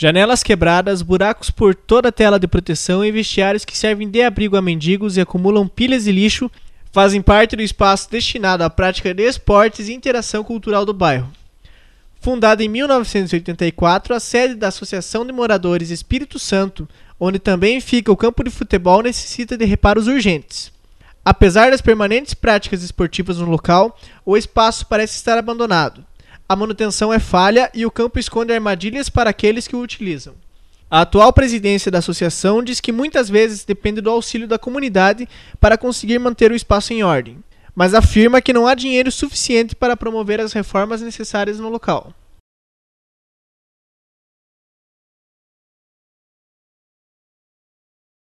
Janelas quebradas, buracos por toda a tela de proteção e vestiários que servem de abrigo a mendigos e acumulam pilhas de lixo fazem parte do espaço destinado à prática de esportes e interação cultural do bairro. Fundada em 1984, a sede da Associação de Moradores Espírito Santo, onde também fica o campo de futebol, necessita de reparos urgentes. Apesar das permanentes práticas esportivas no local, o espaço parece estar abandonado a manutenção é falha e o campo esconde armadilhas para aqueles que o utilizam. A atual presidência da associação diz que muitas vezes depende do auxílio da comunidade para conseguir manter o espaço em ordem, mas afirma que não há dinheiro suficiente para promover as reformas necessárias no local.